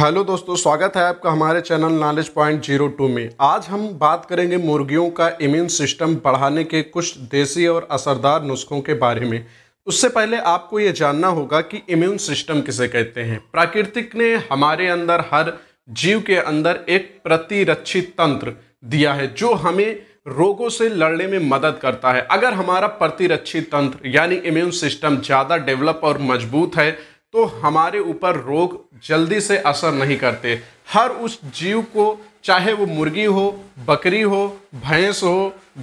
Hello दोस्तों स्वागत है आपका हमारे channel knowledge point zero two में आज हम बात करेंगे मुर्गियों का इम्यून सिस्टम बढ़ाने के कुछ देसी और असरदार नुस्खों के बारे में उससे पहले आपको ये जानना होगा कि इम्यून सिस्टम किसे कहते हैं प्राकृतिक ने हमारे अंदर हर जीव के अंदर एक प्रतिरक्षित तंत्र दिया है जो हमें रोगों से लड़ने में मदद करता है अगर हमारा प्रतिरक्षित तंत्र यानी इम्यून सिस्टम ज़्यादा डेवलप और मजबूत है तो हमारे ऊपर रोग जल्दी से असर नहीं करते हर उस जीव को चाहे वो मुर्गी हो बकरी हो भैंस हो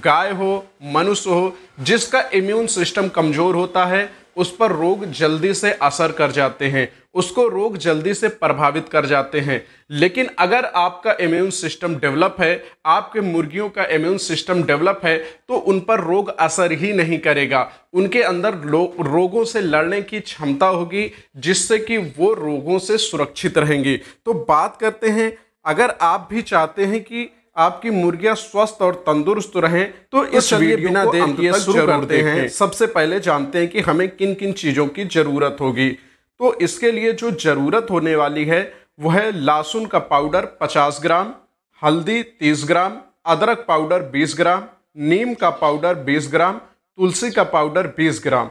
गाय हो मनुष्य हो जिसका इम्यून सिस्टम कमज़ोर होता है उस पर रोग जल्दी से असर कर जाते हैं उसको रोग जल्दी से प्रभावित कर जाते हैं लेकिन अगर आपका इम्यून सिस्टम डेवलप है आपके मुर्गियों का इम्यून सिस्टम डेवलप है तो उन पर रोग असर ही नहीं करेगा उनके अंदर रोगों से लड़ने की क्षमता होगी जिससे कि वो रोगों से सुरक्षित रहेंगी तो बात करते हैं अगर आप भी चाहते हैं कि आपकी मुर्गियां स्वस्थ और तंदुरुस्त रहें तो, तो इस वीडियो बिना देर किए शुरू करते हैं सबसे पहले जानते हैं कि हमें किन किन चीज़ों की ज़रूरत होगी तो इसके लिए जो ज़रूरत होने वाली है वह है लहसुन का पाउडर पचास ग्राम हल्दी तीस ग्राम अदरक पाउडर बीस ग्राम नीम का पाउडर बीस ग्राम तुलसी का पाउडर बीस ग्राम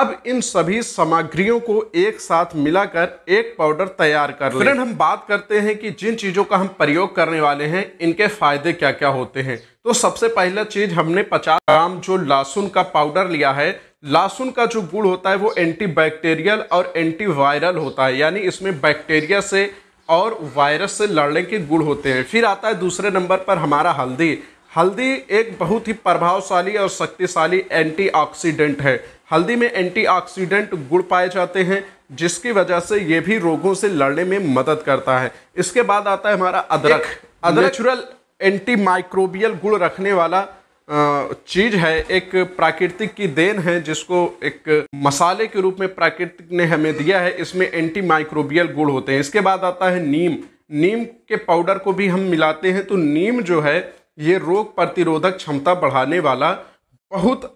अब इन सभी सामग्रियों को एक साथ मिलाकर एक पाउडर तैयार कर लें। फ्रेंड हम बात करते हैं कि जिन चीज़ों का हम प्रयोग करने वाले हैं इनके फायदे क्या क्या होते हैं तो सबसे पहला चीज़ हमने 50 ग्राम जो लहसुन का पाउडर लिया है लहसुन का जो गुड़ होता है वो एंटीबैक्टीरियल और एंटीवायरल होता है यानी इसमें बैक्टीरिया से और वायरस से लड़ने के गुड़ होते हैं फिर आता है दूसरे नंबर पर हमारा हल्दी हल्दी एक बहुत ही प्रभावशाली और शक्तिशाली एंटीऑक्सीडेंट है हल्दी में एंटीऑक्सीडेंट गुड़ पाए जाते हैं जिसकी वजह से ये भी रोगों से लड़ने में मदद करता है इसके बाद आता है हमारा अदरक नेचुरल एंटी माइक्रोबियल गुड़ रखने वाला चीज़ है एक प्राकृतिक की देन है जिसको एक मसाले के रूप में प्राकृतिक ने हमें दिया है इसमें एंटी माइक्रोबियल गुड़ होते हैं इसके बाद आता है नीम नीम के पाउडर को भी हम मिलाते हैं तो नीम जो है ये रोग प्रतिरोधक क्षमता बढ़ाने वाला बहुत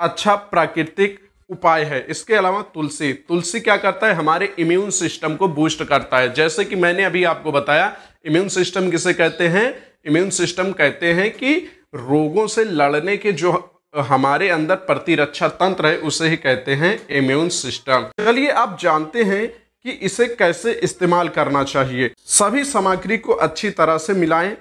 अच्छा प्राकृतिक उपाय है इसके अलावा तुलसी तुलसी क्या करता है हमारे इम्यून सिस्टम को बूस्ट करता है जैसे कि मैंने अभी आपको बताया इम्यून सिस्टम किसे कहते हैं इम्यून सिस्टम कहते हैं कि रोगों से लड़ने के जो हमारे अंदर प्रतिरक्षा तंत्र है उसे ही कहते हैं इम्यून सिस्टम चलिए आप जानते हैं कि इसे कैसे इस्तेमाल करना चाहिए सभी सामग्री को अच्छी तरह से मिलाएं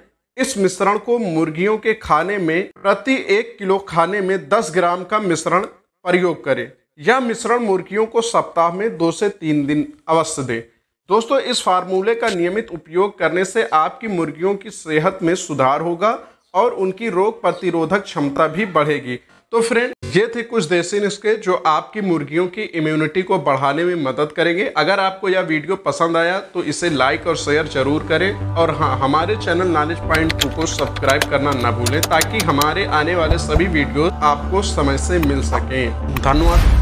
इस मिश्रण को मुर्गियों के खाने में प्रति एक किलो खाने में 10 ग्राम का मिश्रण प्रयोग करें यह मिश्रण मुर्गियों को सप्ताह में दो से तीन दिन अवश्य दें दोस्तों इस फार्मूले का नियमित उपयोग करने से आपकी मुर्गियों की सेहत में सुधार होगा और उनकी रोग प्रतिरोधक क्षमता भी बढ़ेगी तो फ्रेंड ये थे कुछ देसी नुस्खे जो आपकी मुर्गियों की इम्यूनिटी को बढ़ाने में मदद करेंगे अगर आपको यह वीडियो पसंद आया तो इसे लाइक और शेयर जरूर करें और हाँ हमारे चैनल नॉलेज पॉइंट टू को सब्सक्राइब करना न भूलें ताकि हमारे आने वाले सभी वीडियो आपको समय से मिल सकें धन्यवाद